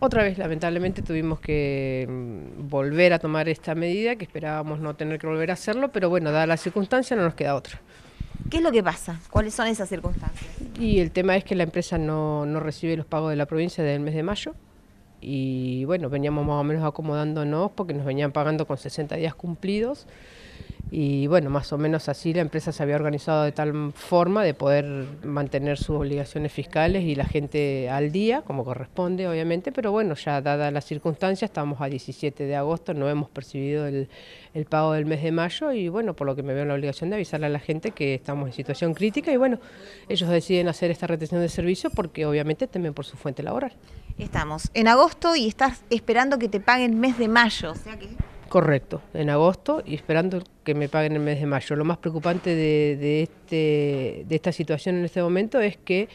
Otra vez, lamentablemente, tuvimos que mm, volver a tomar esta medida, que esperábamos no tener que volver a hacerlo, pero bueno, dada la circunstancia, no nos queda otra. ¿Qué es lo que pasa? ¿Cuáles son esas circunstancias? Y el tema es que la empresa no, no recibe los pagos de la provincia desde el mes de mayo. Y bueno, veníamos más o menos acomodándonos porque nos venían pagando con 60 días cumplidos. Y bueno, más o menos así la empresa se había organizado de tal forma de poder mantener sus obligaciones fiscales y la gente al día, como corresponde, obviamente, pero bueno, ya dada la circunstancia, estamos a 17 de agosto, no hemos percibido el, pago del mes de mayo y bueno, por lo que me veo la obligación de avisarle a la gente que estamos en situación crítica y bueno, ellos deciden hacer esta retención de servicio porque obviamente temen por su fuente laboral. Estamos en agosto y estás esperando que te paguen mes de mayo, sea que Correcto, en agosto y esperando que me paguen el mes de mayo. Lo más preocupante de, este, de esta situación en este momento es que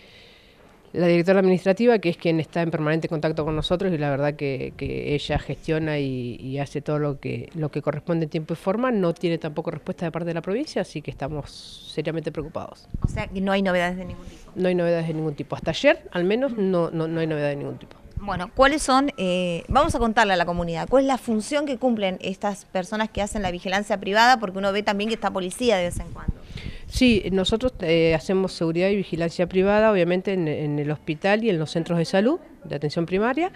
la directora administrativa, que es quien está en permanente contacto con nosotros y la verdad que, ella gestiona y, hace todo lo que, lo que corresponde en tiempo y forma, no tiene tampoco respuesta de parte de la provincia, así que estamos seriamente preocupados. O sea, que no hay novedades de ningún tipo. No hay novedades de ningún tipo. Hasta ayer, al menos, no, no, no hay novedades de ningún tipo. Bueno, ¿cuáles son? Eh, vamos a contarle a la comunidad, ¿cuál es la función que cumplen estas personas que hacen la vigilancia privada? Porque uno ve también que está policía de vez en cuando. Sí, nosotros eh, hacemos seguridad y vigilancia privada, obviamente, en el hospital y en los centros de salud de atención primaria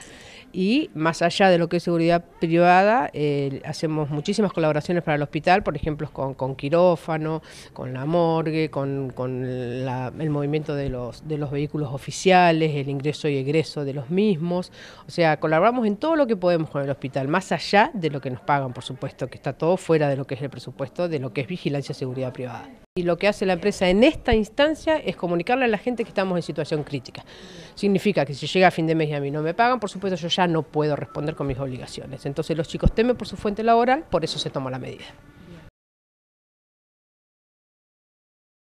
y más allá de lo que es seguridad privada, eh, hacemos muchísimas colaboraciones para el hospital, por ejemplo, con, quirófano, con la morgue, con, con el movimiento de los, de los vehículos oficiales, el ingreso y egreso de los mismos. O sea, colaboramos en todo lo que podemos con el hospital, más allá de lo que nos pagan, por supuesto, que está todo fuera de lo que es el presupuesto, de lo que es vigilancia y seguridad privada. Y lo que hace la empresa en esta instancia es comunicarle a la gente que estamos en situación crítica. Significa que si llega a fin de y a mí no me pagan, por supuesto yo ya no puedo responder con mis obligaciones. Entonces los chicos temen por su fuente laboral, por eso se toma la medida.